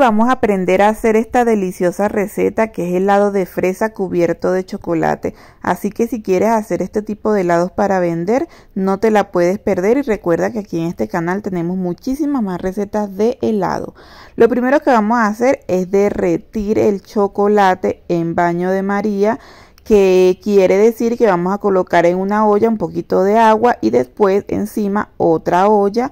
vamos a aprender a hacer esta deliciosa receta que es helado de fresa cubierto de chocolate. Así que si quieres hacer este tipo de helados para vender, no te la puedes perder y recuerda que aquí en este canal tenemos muchísimas más recetas de helado. Lo primero que vamos a hacer es derretir el chocolate en baño de María que quiere decir que vamos a colocar en una olla un poquito de agua y después encima otra olla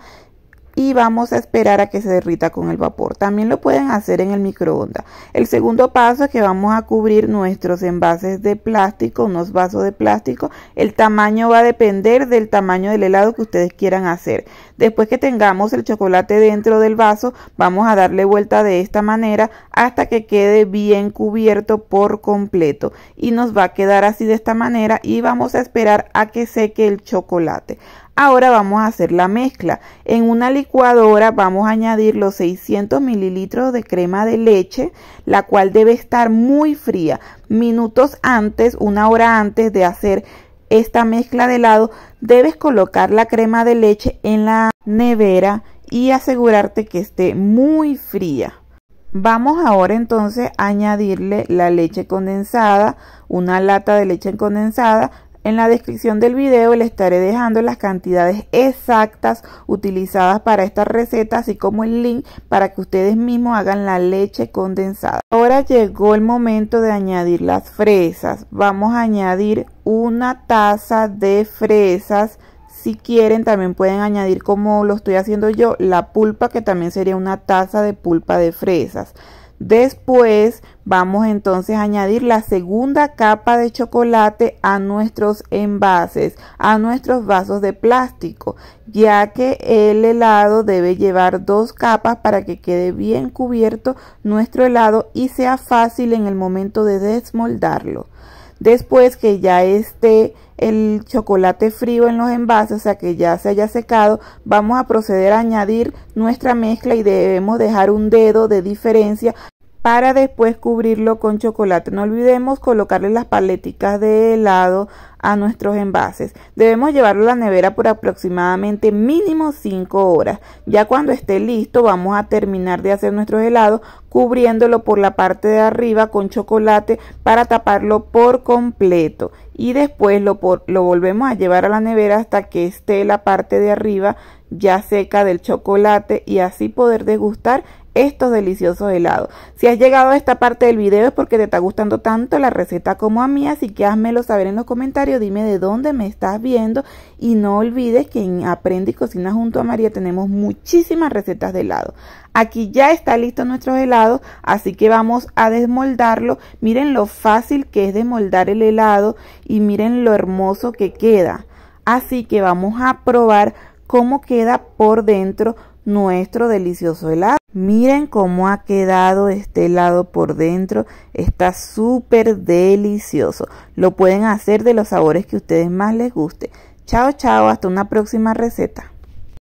y vamos a esperar a que se derrita con el vapor. También lo pueden hacer en el microondas. El segundo paso es que vamos a cubrir nuestros envases de plástico, unos vasos de plástico. El tamaño va a depender del tamaño del helado que ustedes quieran hacer. Después que tengamos el chocolate dentro del vaso, vamos a darle vuelta de esta manera hasta que quede bien cubierto por completo. Y nos va a quedar así de esta manera y vamos a esperar a que seque el chocolate. Ahora vamos a hacer la mezcla. En una licuadora vamos a añadir los 600 mililitros de crema de leche, la cual debe estar muy fría. Minutos antes, una hora antes de hacer esta mezcla de helado, debes colocar la crema de leche en la nevera y asegurarte que esté muy fría. Vamos ahora entonces a añadirle la leche condensada, una lata de leche condensada, en la descripción del video le estaré dejando las cantidades exactas utilizadas para esta receta, así como el link para que ustedes mismos hagan la leche condensada. Ahora llegó el momento de añadir las fresas. Vamos a añadir una taza de fresas. Si quieren también pueden añadir como lo estoy haciendo yo la pulpa que también sería una taza de pulpa de fresas. Después vamos entonces a añadir la segunda capa de chocolate a nuestros envases, a nuestros vasos de plástico, ya que el helado debe llevar dos capas para que quede bien cubierto nuestro helado y sea fácil en el momento de desmoldarlo. Después que ya esté el chocolate frío en los envases, o sea que ya se haya secado, vamos a proceder a añadir nuestra mezcla y debemos dejar un dedo de diferencia para después cubrirlo con chocolate. No olvidemos colocarle las paleticas de helado a nuestros envases. Debemos llevarlo a la nevera por aproximadamente mínimo 5 horas. Ya cuando esté listo vamos a terminar de hacer nuestros helados cubriéndolo por la parte de arriba con chocolate para taparlo por completo y después lo, lo volvemos a llevar a la nevera hasta que esté la parte de arriba ya seca del chocolate y así poder degustar estos deliciosos helados. Si has llegado a esta parte del video es porque te está gustando tanto la receta como a mí, así que házmelo saber en los comentarios, dime de dónde me estás viendo y no olvides que en Aprende y Cocina junto a María tenemos muchísimas recetas de helado. Aquí ya está listo nuestro helado, así que vamos a desmoldarlo. Miren lo fácil que es desmoldar el helado y miren lo hermoso que queda. Así que vamos a probar cómo queda por dentro nuestro delicioso helado. Miren cómo ha quedado este helado por dentro. Está súper delicioso. Lo pueden hacer de los sabores que ustedes más les guste. Chao, chao. Hasta una próxima receta.